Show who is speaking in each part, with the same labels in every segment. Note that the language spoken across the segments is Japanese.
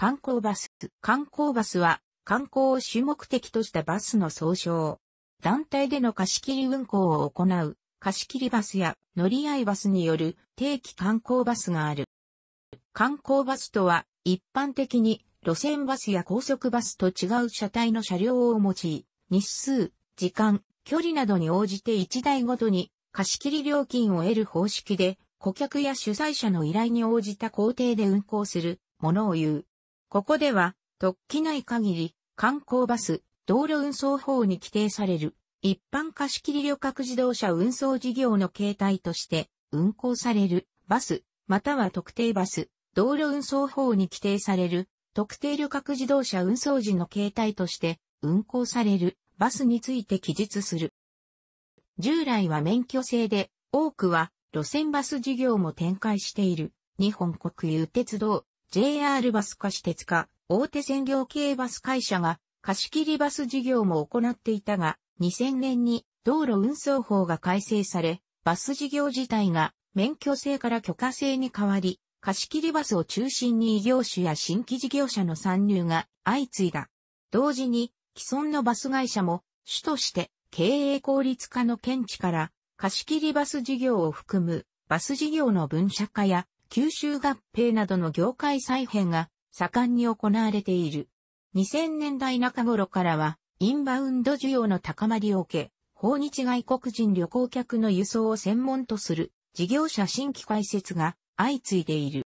Speaker 1: 観光バス。観光バスは観光を主目的としたバスの総称。団体での貸し切り運行を行う貸し切りバスや乗り合いバスによる定期観光バスがある。観光バスとは一般的に路線バスや高速バスと違う車体の車両を用い、日数、時間、距離などに応じて1台ごとに貸し切り料金を得る方式で顧客や主催者の依頼に応じた工程で運行するものを言う。ここでは、特記ない限り、観光バス、道路運送法に規定される、一般貸切旅客自動車運送事業の形態として、運行される、バス、または特定バス、道路運送法に規定される、特定旅客自動車運送時の形態として、運行される、バスについて記述する。従来は免許制で、多くは、路線バス事業も展開している、日本国有鉄道、JR バス貸鉄か、大手専業系バス会社が貸切バス事業も行っていたが、2000年に道路運送法が改正され、バス事業自体が免許制から許可制に変わり、貸切バスを中心に異業種や新規事業者の参入が相次いだ。同時に既存のバス会社も主として経営効率化の見地から貸切バス事業を含むバス事業の分社化や九州合併などの業界再編が盛んに行われている。2000年代中頃からは、インバウンド需要の高まりを受け、訪日外国人旅行客の輸送を専門とする事業者新規開設が相次いでいる。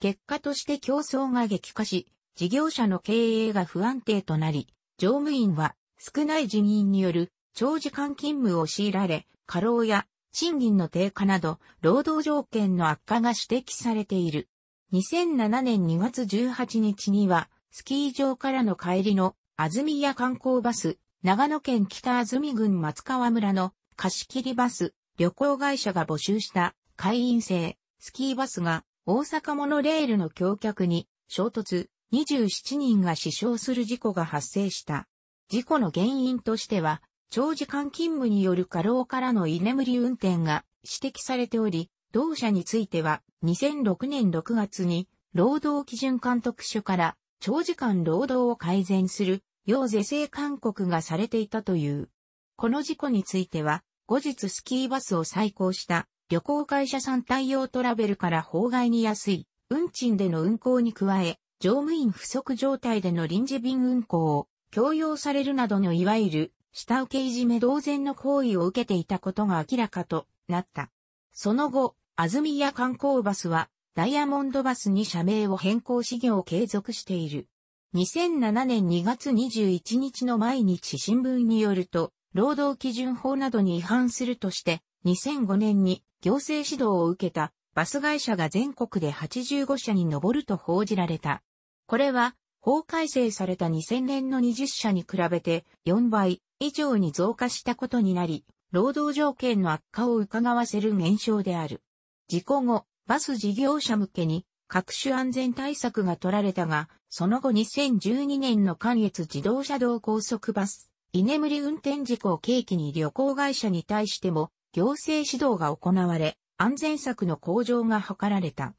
Speaker 1: 結果として競争が激化し、事業者の経営が不安定となり、乗務員は少ない人員による長時間勤務を強いられ、過労や賃金の低下など、労働条件の悪化が指摘されている。2007年2月18日には、スキー場からの帰りの、安住屋観光バス、長野県北安住郡松川村の貸切バス、旅行会社が募集した会員制、スキーバスが大阪モノレールの橋脚に衝突、27人が死傷する事故が発生した。事故の原因としては、長時間勤務による過労からの居眠り運転が指摘されており、同社については2006年6月に労働基準監督署から長時間労働を改善する要是正勧告がされていたという。この事故については後日スキーバスを再行した旅行会社さん対応トラベルから法外に安い運賃での運行に加え乗務員不足状態での臨時便運行を強要されるなどのいわゆる下請けいじめ同然の行為を受けていたことが明らかとなった。その後、安住や観光バスは、ダイヤモンドバスに社名を変更事業を継続している。2007年2月21日の毎日新聞によると、労働基準法などに違反するとして、2005年に行政指導を受けたバス会社が全国で85社に上ると報じられた。これは法改正された2000年の20社に比べて4倍以上に増加したことになり、労働条件の悪化を伺わせる現象である。事故後、バス事業者向けに各種安全対策が取られたが、その後2012年の関越自動車道高速バス、居眠り運転事故を契機に旅行会社に対しても行政指導が行われ、安全策の向上が図られた。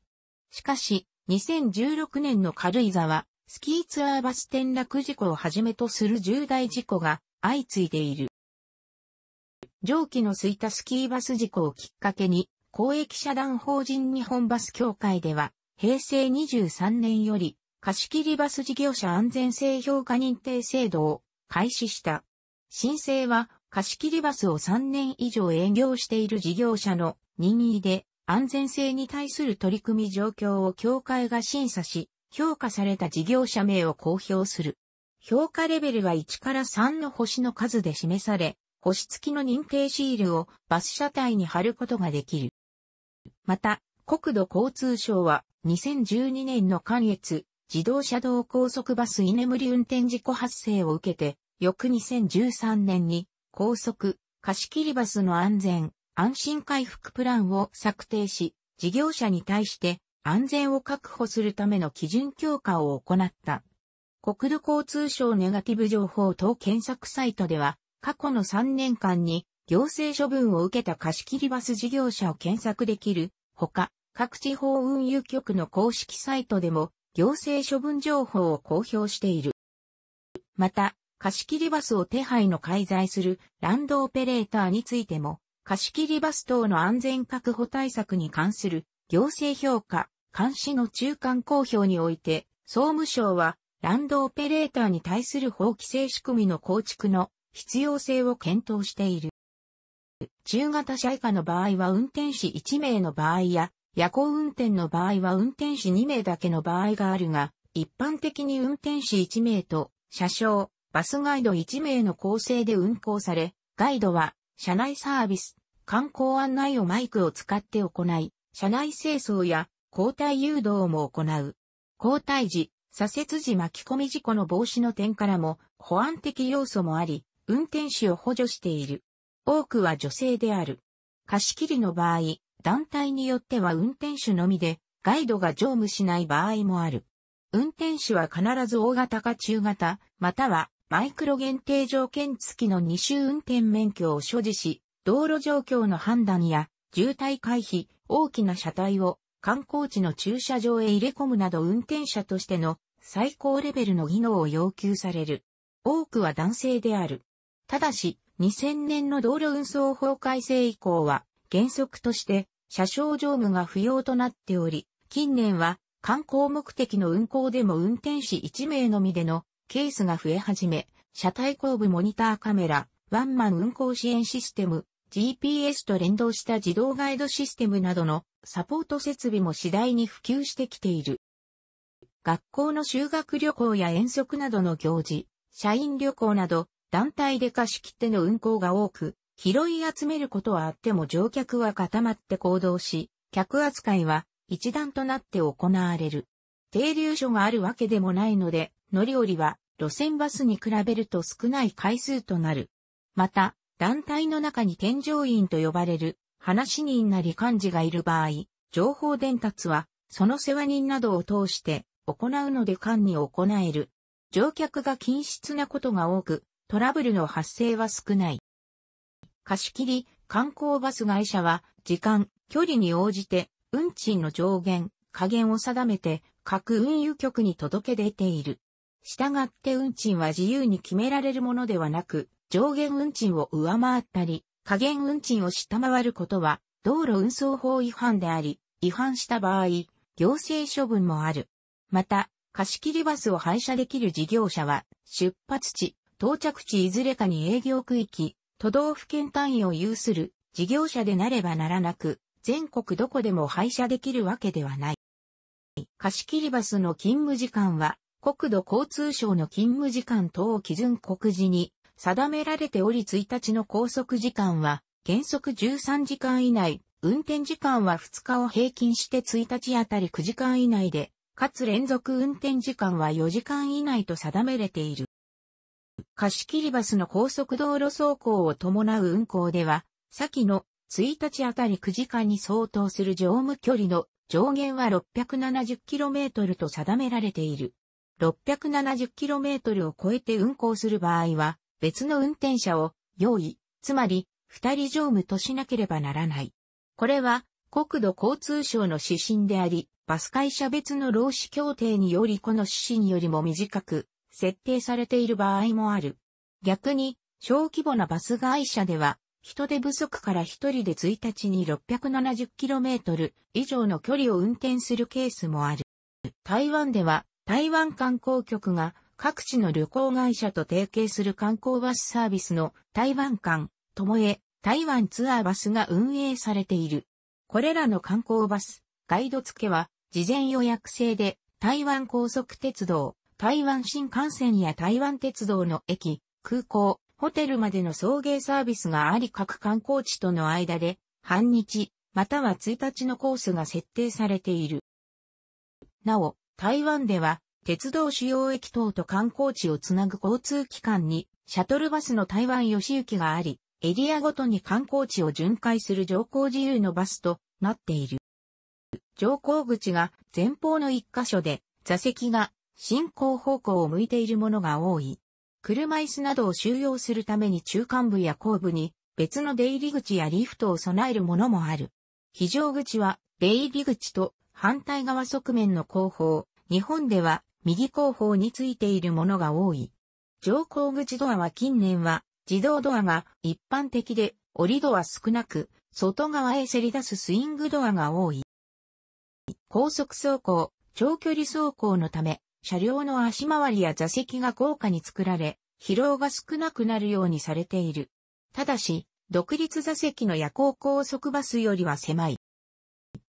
Speaker 1: しかし、2016年の軽井沢スキーツアーバス転落事故をはじめとする重大事故が相次いでいる。上記の空いたスキーバス事故をきっかけに、公益社団法人日本バス協会では、平成23年より、貸切バス事業者安全性評価認定制度を開始した。申請は、貸切バスを3年以上営業している事業者の任意で、安全性に対する取り組み状況を協会が審査し、評価された事業者名を公表する。評価レベルは1から3の星の数で示され、星付きの認定シールをバス車体に貼ることができる。また、国土交通省は2012年の関越自動車道高速バス居眠り運転事故発生を受けて、翌2013年に高速貸切バスの安全安心回復プランを策定し、事業者に対して安全を確保するための基準強化を行った。国土交通省ネガティブ情報等検索サイトでは、過去の3年間に行政処分を受けた貸切バス事業者を検索できるほか、各地方運輸局の公式サイトでも行政処分情報を公表している。また、貸切バスを手配の介在するランドオペレーターについても、貸切バス等の安全確保対策に関する行政評価、監視の中間公表において、総務省は、ランドオペレーターに対する法規制仕組みの構築の必要性を検討している。中型車以下の場合は運転士1名の場合や、夜行運転の場合は運転士2名だけの場合があるが、一般的に運転士1名と、車掌、バスガイド1名の構成で運行され、ガイドは、車内サービス、観光案内をマイクを使って行い、車内清掃や交代誘導も行う。交代時、左折時巻き込み事故の防止の点からも保安的要素もあり、運転手を補助している。多くは女性である。貸し切りの場合、団体によっては運転手のみでガイドが乗務しない場合もある。運転手は必ず大型か中型、またはマイクロ限定条件付きの2周運転免許を所持し、道路状況の判断や渋滞回避、大きな車体を観光地の駐車場へ入れ込むなど運転者としての最高レベルの技能を要求される。多くは男性である。ただし、2000年の道路運送法改正以降は、原則として車掌乗務が不要となっており、近年は観光目的の運行でも運転士1名のみでのケースが増え始め、車体後部モニターカメラ、ワンマン運行支援システム、GPS と連動した自動ガイドシステムなどのサポート設備も次第に普及してきている。学校の修学旅行や遠足などの行事、社員旅行など、団体で貸し切っての運行が多く、拾い集めることはあっても乗客は固まって行動し、客扱いは一段となって行われる。停留所があるわけでもないので、乗り降りは路線バスに比べると少ない回数となる。また、団体の中に添乗員と呼ばれる、話人なり幹事がいる場合、情報伝達は、その世話人などを通して行うので管に行える。乗客が均質なことが多く、トラブルの発生は少ない。貸し切り、観光バス会社は、時間、距離に応じて、運賃の上限、下限を定めて、各運輸局に届け出ている。したがって運賃は自由に決められるものではなく、上限運賃を上回ったり、下限運賃を下回ることは、道路運送法違反であり、違反した場合、行政処分もある。また、貸切バスを廃車できる事業者は、出発地、到着地いずれかに営業区域、都道府県単位を有する事業者でなればならなく、全国どこでも廃車できるわけではない。貸切バスの勤務時間は、国土交通省の勤務時間等を基準告示に定められており1日の拘束時間は原則13時間以内、運転時間は2日を平均して1日あたり9時間以内で、かつ連続運転時間は4時間以内と定めれている。貸切バスの高速道路走行を伴う運行では、先の1日あたり9時間に相当する乗務距離の上限は 670km と定められている。670km を超えて運行する場合は、別の運転者を用意、つまり二人乗務としなければならない。これは国土交通省の指針であり、バス会社別の労使協定によりこの指針よりも短く設定されている場合もある。逆に、小規模なバス会社では、人手不足から一人で1日に 670km 以上の距離を運転するケースもある。台湾では、台湾観光局が各地の旅行会社と提携する観光バスサービスの台湾間、ともえ、台湾ツアーバスが運営されている。これらの観光バス、ガイド付けは、事前予約制で、台湾高速鉄道、台湾新幹線や台湾鉄道の駅、空港、ホテルまでの送迎サービスがあり各観光地との間で、半日、または1日のコースが設定されている。なお、台湾では、鉄道主要駅等と観光地をつなぐ交通機関に、シャトルバスの台湾吉行があり、エリアごとに観光地を巡回する乗降自由のバスとなっている。乗降口が前方の一箇所で、座席が進行方向を向いているものが多い。車椅子などを収容するために中間部や後部に別の出入り口やリフトを備えるものもある。非常口は出入り口と反対側側面の後方、日本では右後方についているものが多い。乗降口ドアは近年は自動ドアが一般的で、折りドア少なく、外側へせり出すスイングドアが多い。高速走行、長距離走行のため、車両の足回りや座席が豪華に作られ、疲労が少なくなるようにされている。ただし、独立座席の夜行高速バスよりは狭い。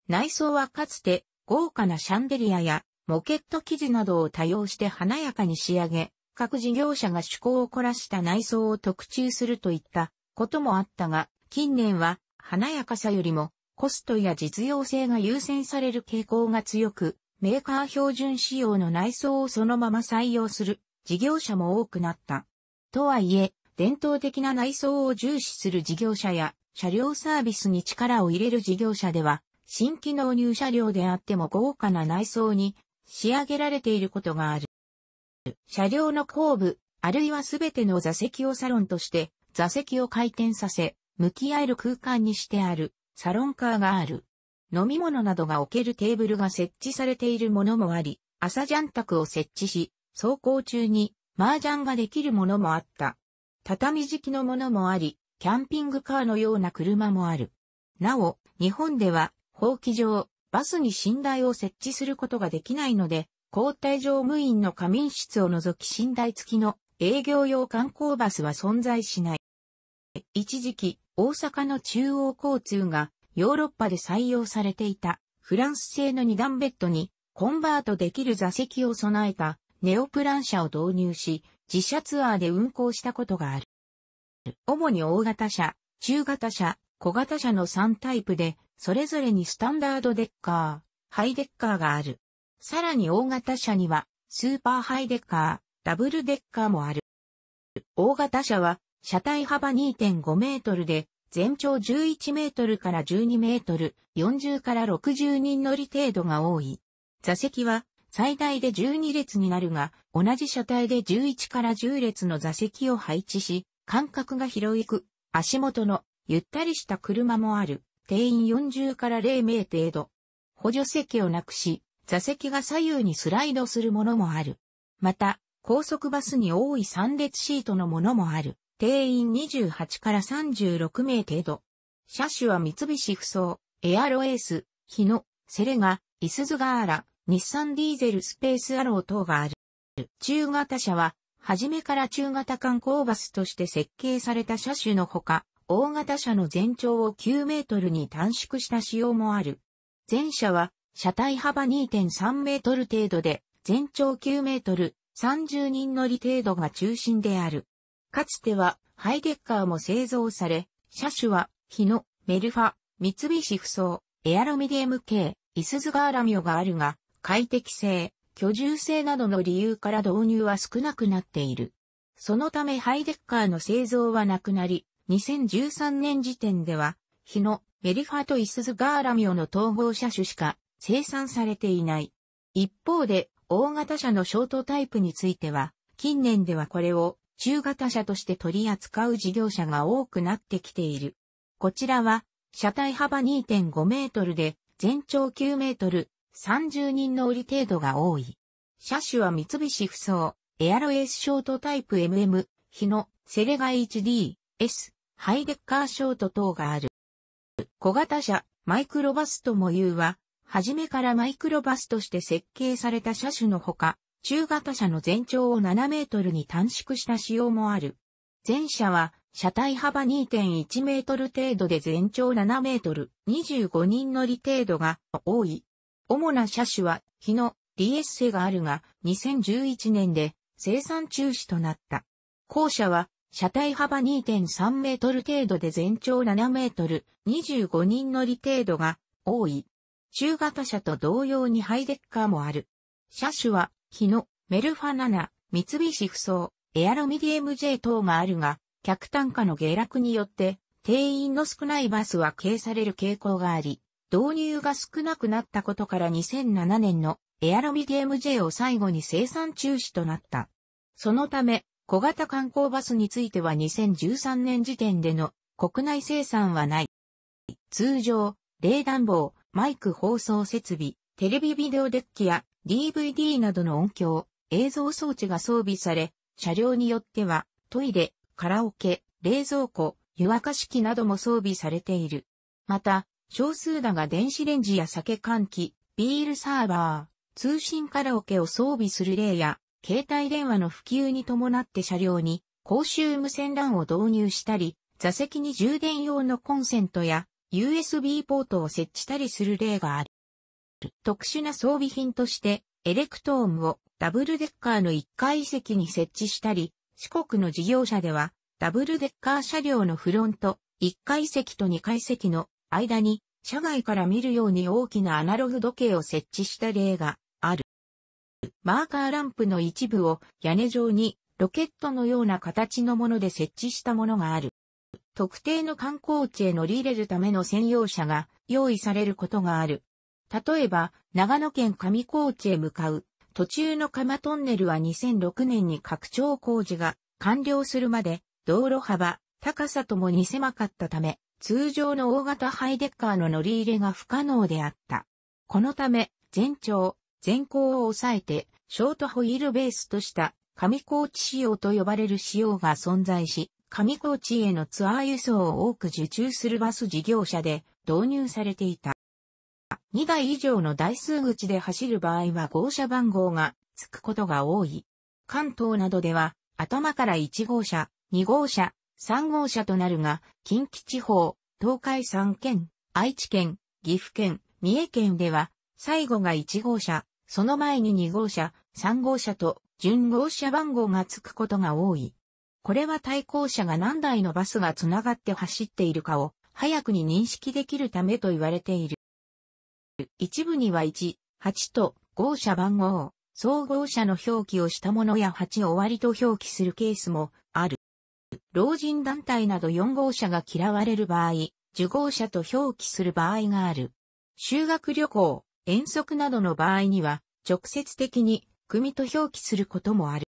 Speaker 1: 内装はかつて豪華なシャンデリアやモケット生地などを多用して華やかに仕上げ、各事業者が趣向を凝らした内装を特注するといったこともあったが、近年は華やかさよりもコストや実用性が優先される傾向が強く、メーカー標準仕様の内装をそのまま採用する事業者も多くなった。とはいえ、伝統的な内装を重視する事業者や車両サービスに力を入れる事業者では、新機能入車両であっても豪華な内装に仕上げられていることがある。車両の後部、あるいはすべての座席をサロンとして、座席を回転させ、向き合える空間にしてある、サロンカーがある。飲み物などが置けるテーブルが設置されているものもあり、朝ジャン卓を設置し、走行中に麻雀ができるものもあった。畳敷きのものもあり、キャンピングカーのような車もある。なお、日本では、放棄場、バスに寝台を設置することができないので、交代乗務員の仮眠室を除き寝台付きの営業用観光バスは存在しない。一時期、大阪の中央交通がヨーロッパで採用されていたフランス製の二段ベッドにコンバートできる座席を備えたネオプラン車を導入し、自社ツアーで運行したことがある。主に大型車、中型車、小型車の3タイプでそれぞれにスタンダードデッカー、ハイデッカーがある。さらに大型車には、スーパーハイデッカー、ダブルデッカーもある。大型車は、車体幅2.5メートルで、全長11メートルから12メートル、40から60人乗り程度が多い。座席は、最大で12列になるが、同じ車体で11から10列の座席を配置し、間隔が広いく、足元のゆったりした車もある。定員40から0名程度。補助席をなくし、座席が左右にスライドするものもある。また、高速バスに多い3列シートのものもある。定員28から36名程度。車種は三菱不走、エアロエース、日野、セレガ、イスズガーラ、日産ディーゼルスペースアロー等がある。中型車は、初めから中型観光バスとして設計された車種のほか、大型車の全長を9メートルに短縮した仕様もある。前車は車体幅2.3メートル程度で、全長9メートル、30人乗り程度が中心である。かつてはハイデッカーも製造され、車種は日野、メルファ、三菱不走、エアロミディエム系、イスズガーラミオがあるが、快適性、居住性などの理由から導入は少なくなっている。そのためハイデッカーの製造はなくなり、2013年時点では、日野、メリファとイスズガーラミオの統合車種しか生産されていない。一方で、大型車のショートタイプについては、近年ではこれを中型車として取り扱う事業者が多くなってきている。こちらは、車体幅2.5メートルで、全長9メートル、30人乗り程度が多い。車種は三菱不走、エアロエースショートタイプ MM、日野、セレガ HD、S、ハイデッカーショート等がある。小型車、マイクロバスとも言うは、初めからマイクロバスとして設計された車種のほか、中型車の全長を7メートルに短縮した仕様もある。前車は、車体幅2.1メートル程度で全長7メートル、25人乗り程度が多い。主な車種は、日のリエッセがあるが、2011年で生産中止となった。後者は、車体幅2.3メートル程度で全長7メートル、25人乗り程度が多い。中型車と同様にハイデッカーもある。車種は、日野、メルファ7、三菱不走、エアロミディエム J 等があるが、客単価の下落によって、定員の少ないバスは軽される傾向があり、導入が少なくなったことから2007年のエアロミディエム J を最後に生産中止となった。そのため、小型観光バスについては2013年時点での国内生産はない。通常、冷暖房、マイク放送設備、テレビビデオデッキや DVD などの音響、映像装置が装備され、車両によってはトイレ、カラオケ、冷蔵庫、湯沸かし器なども装備されている。また、少数だが電子レンジや酒換気、ビールサーバー、通信カラオケを装備する例や、携帯電話の普及に伴って車両に公衆無線 LAN を導入したり、座席に充電用のコンセントや USB ポートを設置したりする例がある。特殊な装備品として、エレクトームをダブルデッカーの1階席に設置したり、四国の事業者では、ダブルデッカー車両のフロント、1階席と2階席の間に、車外から見るように大きなアナログ時計を設置した例がマーカーランプの一部を屋根状にロケットのような形のもので設置したものがある。特定の観光地へ乗り入れるための専用車が用意されることがある。例えば、長野県上高地へ向かう途中の釜トンネルは2006年に拡張工事が完了するまで道路幅、高さともに狭かったため、通常の大型ハイデッカーの乗り入れが不可能であった。このため、全長、全高を抑えてショートホイールベースとした上高地仕様と呼ばれる仕様が存在し、上高地へのツアー輸送を多く受注するバス事業者で導入されていた。2台以上の台数口で走る場合は号車番号が付くことが多い。関東などでは頭から1号車、2号車、3号車となるが、近畿地方、東海3県、愛知県、岐阜県、三重県では、最後が1号車、その前に2号車、3号車と順号車番号がつくことが多い。これは対向車が何台のバスがつながって走っているかを早くに認識できるためと言われている。一部には1、8と号車番号を総合車の表記をしたものや8を割と表記するケースもある。老人団体など4号車が嫌われる場合、受号車と表記する場合がある。修学旅行、遠足などの場合には、直接的に組と表記することもある。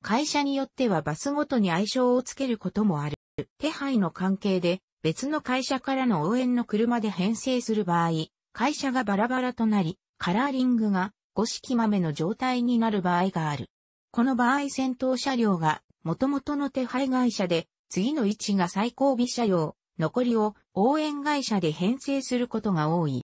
Speaker 1: 会社によってはバスごとに愛称をつけることもある。手配の関係で別の会社からの応援の車で編成する場合、会社がバラバラとなり、カラーリングが五色豆の状態になる場合がある。この場合先頭車両が元々の手配会社で、次の位置が最後尾車両、残りを応援会社で編成することが多い。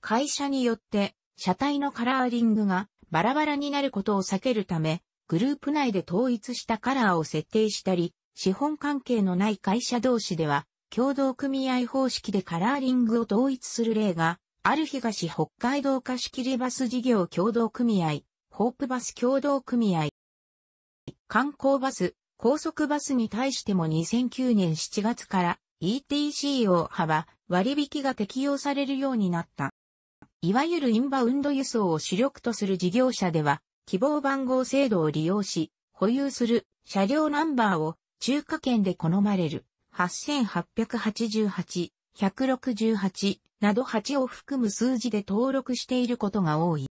Speaker 1: 会社によって車体のカラーリングがバラバラになることを避けるため、グループ内で統一したカラーを設定したり、資本関係のない会社同士では、共同組合方式でカラーリングを統一する例が、ある東北海道貸切バス事業協同組合、ホープバス協同組合、観光バス、高速バスに対しても2009年7月から ETC を幅割引が適用されるようになった。いわゆるインバウンド輸送を主力とする事業者では、希望番号制度を利用し、保有する車両ナンバーを中華圏で好まれる8888、168など8を含む数字で登録していることが多い。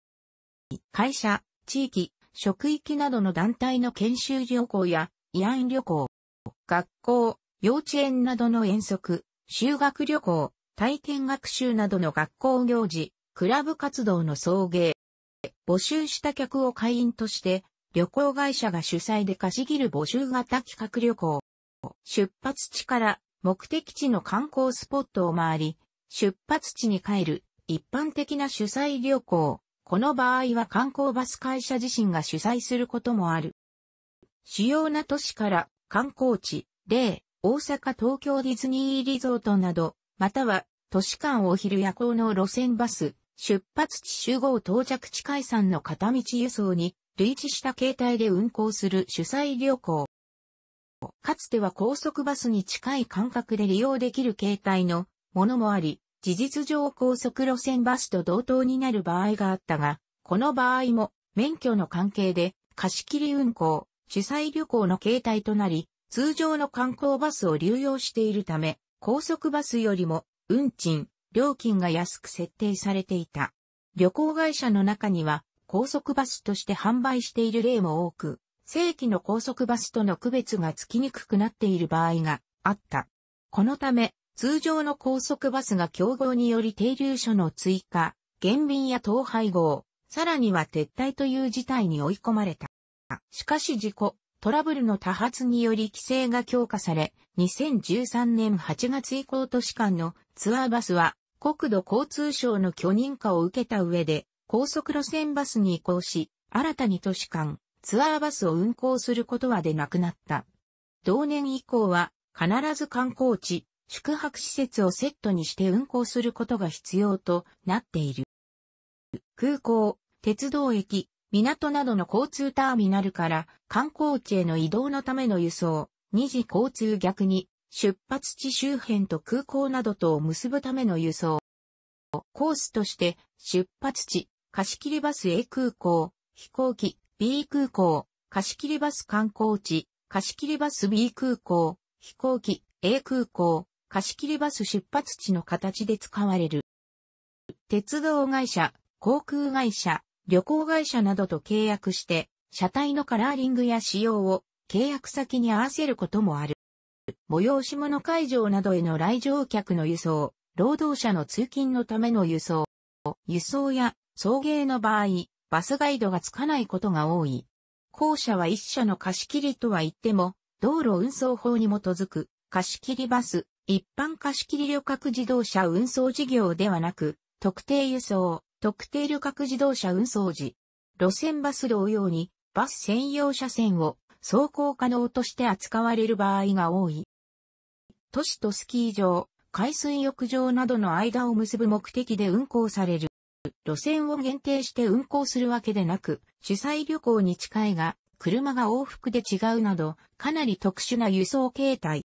Speaker 1: 会社、地域、職域などの団体の研修旅行や慰安旅行、学校、幼稚園などの遠足、修学旅行、体験学習などの学校行事、クラブ活動の送迎。募集した客を会員として、旅行会社が主催で貸し切る募集型企画旅行。出発地から目的地の観光スポットを回り、出発地に帰る一般的な主催旅行。この場合は観光バス会社自身が主催することもある。主要な都市から観光地、例、大阪東京ディズニーリゾートなど、または都市間を昼夜行の路線バス、出発地集合到着地解散の片道輸送に、類似した形態で運行する主催旅行。かつては高速バスに近い間隔で利用できる形態のものもあり、事実上高速路線バスと同等になる場合があったが、この場合も免許の関係で貸し切り運行、主催旅行の形態となり、通常の観光バスを流用しているため、高速バスよりも運賃、料金が安く設定されていた。旅行会社の中には、高速バスとして販売している例も多く、正規の高速バスとの区別がつきにくくなっている場合があった。このため、通常の高速バスが競合により停留所の追加、減便や統廃合、さらには撤退という事態に追い込まれた。しかし事故、トラブルの多発により規制が強化され、2013年8月以降都市間のツアーバスは国土交通省の許認可を受けた上で高速路線バスに移行し、新たに都市間ツアーバスを運行することはでなくなった。同年以降は必ず観光地、宿泊施設をセットにして運行することが必要となっている。空港、鉄道駅、港などの交通ターミナルから観光地への移動のための輸送、二次交通逆に、出発地周辺と空港などとを結ぶための輸送。コースとして、出発地、貸切バス A 空港、飛行機 B 空港、貸切バス観光地、貸切バス B 空港、飛行機 A 空港、貸切バス出発地の形で使われる。鉄道会社、航空会社、旅行会社などと契約して、車体のカラーリングや仕様を契約先に合わせることもある。催し物会場などへの来場客の輸送、労働者の通勤のための輸送、輸送や送迎の場合、バスガイドがつかないことが多い。校舎は一社の貸し切りとは言っても、道路運送法に基づく貸し切りバス、一般貸し切り旅客自動車運送事業ではなく、特定輸送、特定旅客自動車運送時、路線バス同様にバス専用車線を走行可能として扱われる場合が多い。都市とスキー場、海水浴場などの間を結ぶ目的で運行される。路線を限定して運行するわけでなく、主催旅行に近いが、車が往復で違うなど、かなり特殊な輸送形態。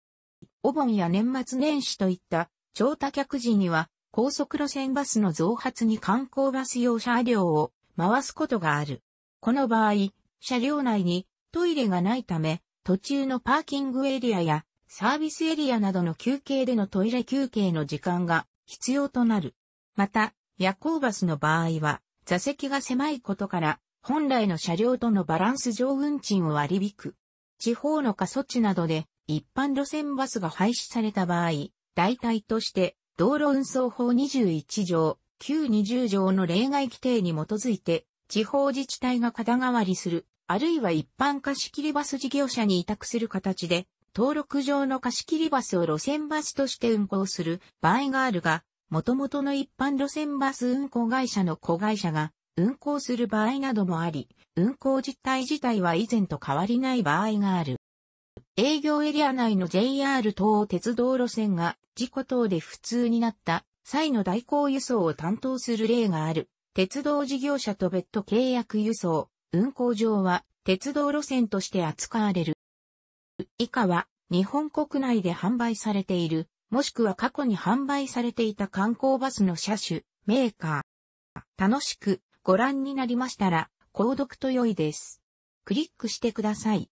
Speaker 1: お盆や年末年始といった超多客時には、高速路線バスの増発に観光バス用車両を回すことがある。この場合、車両内にトイレがないため、途中のパーキングエリアやサービスエリアなどの休憩でのトイレ休憩の時間が必要となる。また、夜行バスの場合は、座席が狭いことから、本来の車両とのバランス上運賃を割り引く。地方の過疎地などで一般路線バスが廃止された場合、代替として道路運送法21条、旧20条の例外規定に基づいて地方自治体が肩代わりするあるいは一般貸切バス事業者に委託する形で、登録上の貸切バスを路線バスとして運行する場合があるが、元々の一般路線バス運行会社の子会社が運行する場合などもあり、運行実態自体は以前と変わりない場合がある。営業エリア内の JR 等鉄道路線が事故等で不通になった際の代行輸送を担当する例がある。鉄道事業者と別途契約輸送、運行上は鉄道路線として扱われる。以下は日本国内で販売されている、もしくは過去に販売されていた観光バスの車種、メーカー。楽しくご覧になりましたら、購読と良いです。クリックしてください。